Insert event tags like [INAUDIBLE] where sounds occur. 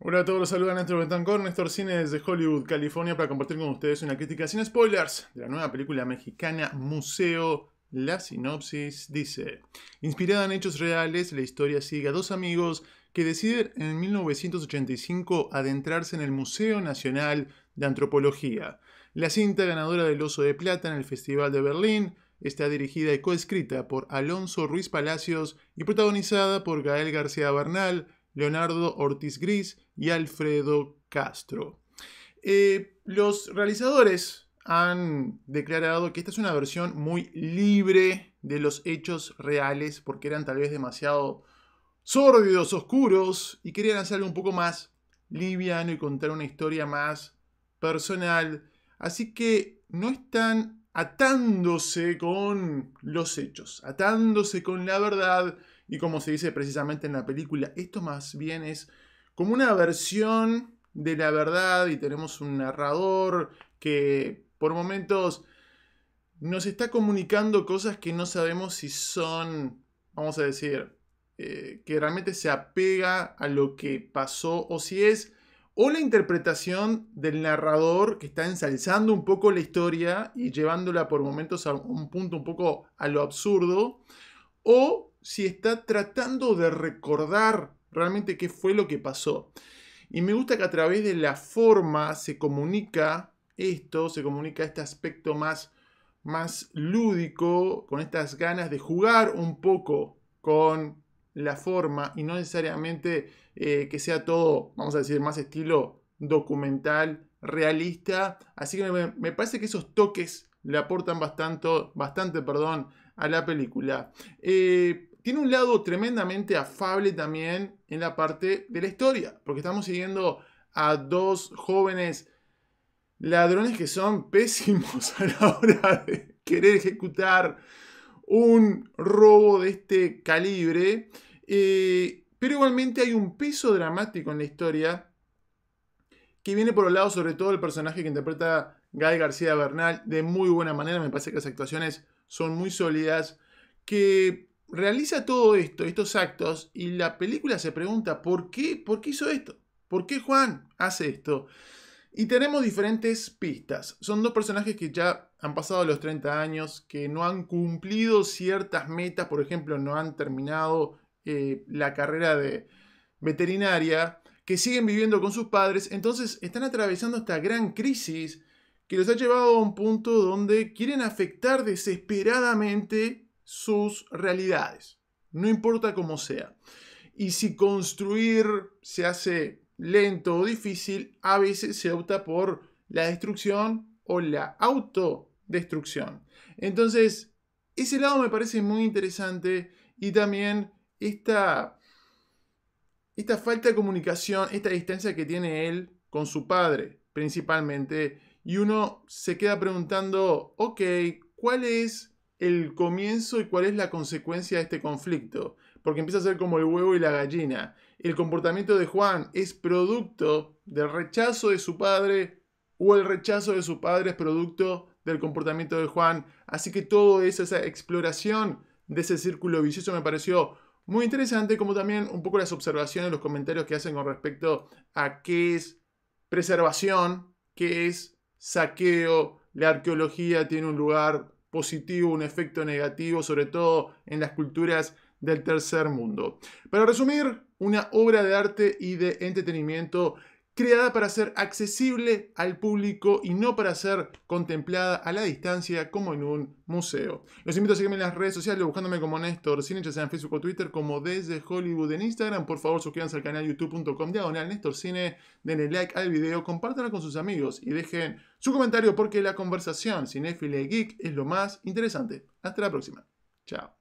Hola a todos, los saludan Néstor Betancor, Néstor Cines desde Hollywood, California, para compartir con ustedes una crítica sin spoilers de la nueva película mexicana Museo. La sinopsis dice, inspirada en hechos reales, la historia sigue a dos amigos que deciden en 1985 adentrarse en el Museo Nacional de Antropología. La cinta ganadora del Oso de Plata en el Festival de Berlín está dirigida y coescrita por Alonso Ruiz Palacios y protagonizada por Gael García Bernal, Leonardo Ortiz Gris y Alfredo Castro. Eh, los realizadores han declarado que esta es una versión muy libre de los hechos reales porque eran tal vez demasiado sórdidos, oscuros y querían hacer algo un poco más liviano y contar una historia más personal. Así que no están atándose con los hechos, atándose con la verdad, y como se dice precisamente en la película, esto más bien es como una versión de la verdad y tenemos un narrador que por momentos nos está comunicando cosas que no sabemos si son, vamos a decir, eh, que realmente se apega a lo que pasó o si es o la interpretación del narrador que está ensalzando un poco la historia y llevándola por momentos a un punto un poco a lo absurdo, o si está tratando de recordar realmente qué fue lo que pasó. Y me gusta que a través de la forma se comunica esto, se comunica este aspecto más, más lúdico, con estas ganas de jugar un poco con la forma y no necesariamente eh, que sea todo, vamos a decir, más estilo documental, realista. Así que me, parece que esos toques le aportan bastante, bastante perdón, a la película. Eh, tiene un lado tremendamente afable también en la parte de la historia, porque estamos siguiendo a dos jóvenes ladrones que son [LAUGHS] pésimos a la hora de querer ejecutar un robo de este calibre, eh, pero igualmente hay un piso dramático en la historia que viene por el lado sobre todo el personaje que interpreta Guy García Bernal de muy buena manera, me parece que las actuaciones son muy sólidas, que realiza todo esto, estos actos, y la película se pregunta, ¿por qué? ¿Por qué hizo esto? ¿Por qué Juan hace esto? Y tenemos diferentes pistas. Son dos personajes que ya han pasado los 30 años, que no han cumplido ciertas metas, por ejemplo, no han terminado eh, la carrera de veterinaria, que siguen viviendo con sus padres, entonces están atravesando esta gran crisis que los ha llevado a un punto donde quieren afectar desesperadamente sus realidades, no importa cómo sea. Y si construir se hace lento o difícil, a veces se opta por la destrucción o la autodestrucción. Entonces, ese lado me parece muy interesante y también esta, esta falta de comunicación, esta distancia que tiene él con su padre principalmente, y uno se queda preguntando, ok, ¿cuál es el comienzo y cuál es la consecuencia de este conflicto, porque empieza a ser como el huevo y la gallina. El comportamiento de Juan es producto del rechazo de su padre o el rechazo de su padre es producto del comportamiento de Juan. Así que todo esa exploración de ese círculo vicioso me pareció muy interesante, como también un poco las observaciones, los comentarios que hacen con respecto a qué es preservación, qué es saqueo, la arqueología tiene un lugar positivo, un efecto negativo, sobre todo en las culturas del tercer mundo. Para resumir, una obra de arte y de entretenimiento creada para ser accesible al público y no para ser contemplada a la distancia como en un museo. Los invito a seguirme en las redes sociales buscándome como Néstor Cine, ya sea en Facebook o Twitter, como desde Hollywood en Instagram. Por favor, suscríbanse al canal youtube.com diagonal Néstor Cine, denle like al video, compártanlo con sus amigos y dejen su comentario porque la conversación cinéfila geek es lo más interesante. Hasta la próxima. Chao.